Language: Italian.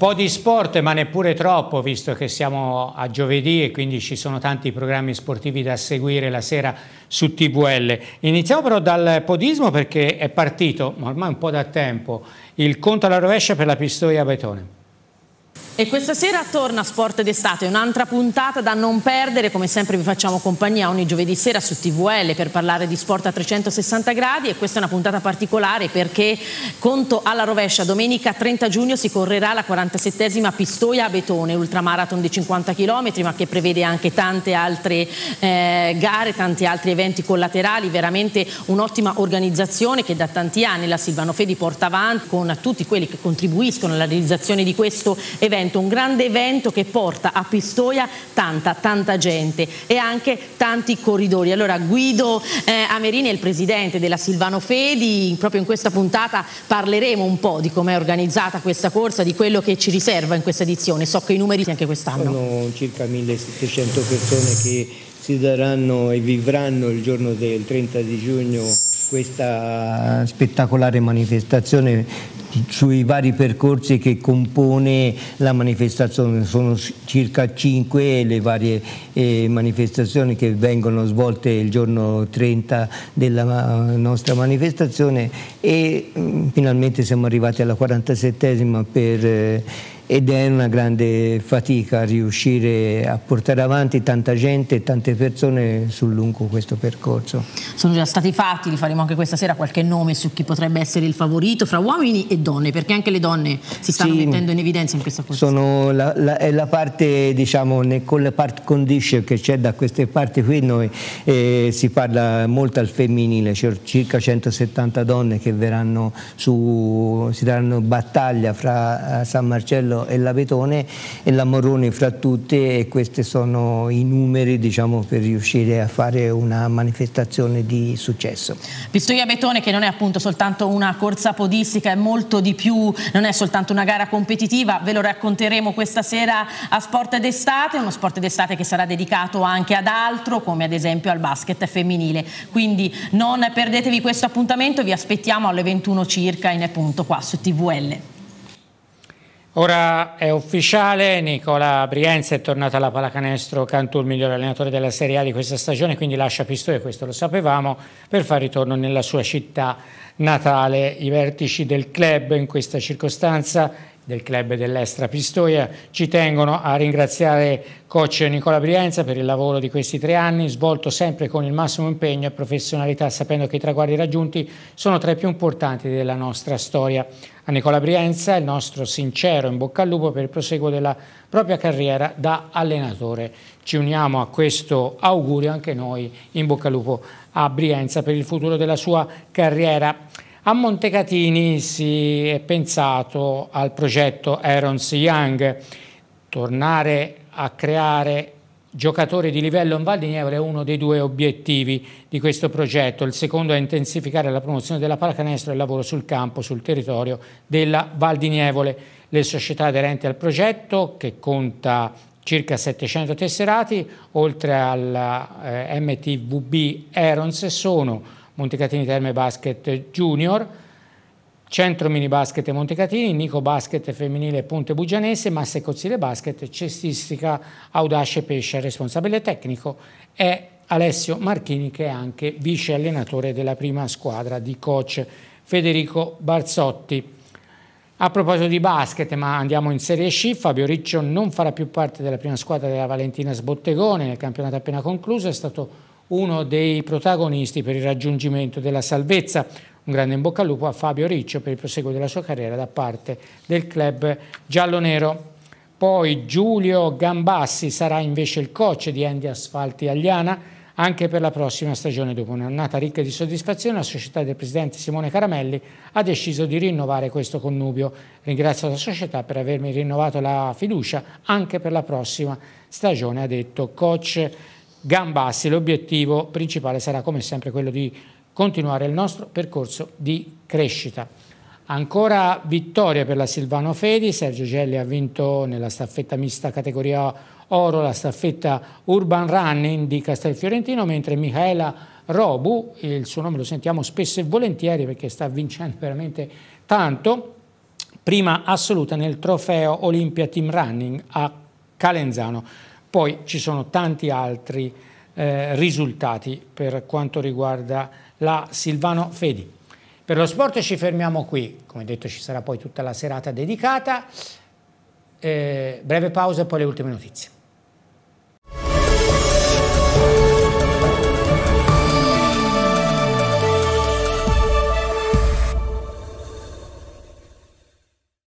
po' di sport, ma neppure troppo, visto che siamo a giovedì e quindi ci sono tanti programmi sportivi da seguire la sera su TVL. Iniziamo però dal podismo perché è partito, ma ormai un po' da tempo, il conto alla rovescia per la Pistoia Betone. E questa sera torna Sport d'estate, un'altra puntata da non perdere, come sempre vi facciamo compagnia ogni giovedì sera su TVL per parlare di sport a 360 gradi e questa è una puntata particolare perché conto alla rovescia, domenica 30 giugno si correrà la 47esima Pistoia a Betone, ultramarathon di 50 km ma che prevede anche tante altre eh, gare, tanti altri eventi collaterali, veramente un'ottima organizzazione che da tanti anni la Silvano Fedi porta avanti con tutti quelli che contribuiscono alla realizzazione di questo evento evento, un grande evento che porta a Pistoia tanta, tanta gente e anche tanti corridori. Allora Guido eh, Amerini è il presidente della Silvano Fedi, proprio in questa puntata parleremo un po' di com'è organizzata questa corsa, di quello che ci riserva in questa edizione. So che i numeri anche quest'anno. Sono circa 1700 persone che si daranno e vivranno il giorno del 30 di giugno questa spettacolare manifestazione sui vari percorsi che compone la manifestazione, sono circa 5 le varie eh, manifestazioni che vengono svolte il giorno 30 della nostra manifestazione e mh, mm, finalmente siamo arrivati alla 47esima per... Eh, ed è una grande fatica riuscire a portare avanti tanta gente e tante persone sul lungo questo percorso. Sono già stati fatti, li faremo anche questa sera, qualche nome su chi potrebbe essere il favorito fra uomini e donne, perché anche le donne si stanno sì, mettendo in evidenza in questa posizione. La, la, è la parte, diciamo, con le part condition che c'è da queste parti qui, noi eh, si parla molto al femminile, c'è cioè circa 170 donne che verranno su, si daranno battaglia fra eh, San Marcello e la l'Avetone e la Morrone fra tutte e questi sono i numeri diciamo, per riuscire a fare una manifestazione di successo. Pistoia Betone che non è appunto soltanto una corsa podistica, è molto di più, non è soltanto una gara competitiva, ve lo racconteremo questa sera a Sport d'estate, uno sport d'estate che sarà dedicato anche ad altro come ad esempio al basket femminile. Quindi non perdetevi questo appuntamento, vi aspettiamo alle 21 circa in appunto qua su TVL. Ora è ufficiale, Nicola Brienza è tornato alla pallacanestro Cantù, il miglior allenatore della Serie A di questa stagione, quindi lascia Pistoia, questo lo sapevamo, per far ritorno nella sua città natale. I vertici del club in questa circostanza del club dell'Estra Pistoia. Ci tengono a ringraziare coach Nicola Brienza per il lavoro di questi tre anni, svolto sempre con il massimo impegno e professionalità, sapendo che i traguardi raggiunti sono tra i più importanti della nostra storia. A Nicola Brienza il nostro sincero in bocca al lupo per il proseguo della propria carriera da allenatore. Ci uniamo a questo augurio anche noi in bocca al lupo a Brienza per il futuro della sua carriera. A Montecatini si è pensato al progetto Aarons Young, tornare a creare giocatori di livello in Val di Nievole è uno dei due obiettivi di questo progetto. Il secondo è intensificare la promozione della pallacanestro e il lavoro sul campo, sul territorio della Val di Nievole. Le società aderenti al progetto, che conta circa 700 tesserati, oltre al eh, MTVB Erons, sono Montecatini Terme Basket Junior, Centro Mini Basket Montecatini, Nico Basket Femminile Ponte Bugianese, Masse Cozzile Basket, Cestistica Audace Pescia, responsabile tecnico è Alessio Marchini che è anche vice allenatore della prima squadra di coach Federico Barzotti. A proposito di basket, ma andiamo in Serie C, Fabio Riccio non farà più parte della prima squadra della Valentina Sbottegone nel campionato appena concluso, è stato uno dei protagonisti per il raggiungimento della salvezza. Un grande in bocca al lupo a Fabio Riccio per il proseguo della sua carriera da parte del club giallo-nero. Poi Giulio Gambassi sarà invece il coach di Andy Asfalti Agliana anche per la prossima stagione. Dopo un'annata ricca di soddisfazione, la società del presidente Simone Caramelli ha deciso di rinnovare questo connubio. Ringrazio la società per avermi rinnovato la fiducia anche per la prossima stagione, ha detto coach Gambassi. L'obiettivo principale sarà come sempre quello di continuare il nostro percorso di crescita. Ancora vittoria per la Silvano Fedi, Sergio Gelli ha vinto nella staffetta mista categoria oro la staffetta Urban Running di Castelfiorentino, mentre Michaela Robu, il suo nome lo sentiamo spesso e volentieri perché sta vincendo veramente tanto, prima assoluta nel trofeo Olimpia Team Running a Calenzano. Poi ci sono tanti altri eh, risultati per quanto riguarda la Silvano Fedi. Per lo sport ci fermiamo qui, come detto ci sarà poi tutta la serata dedicata, eh, breve pausa e poi le ultime notizie.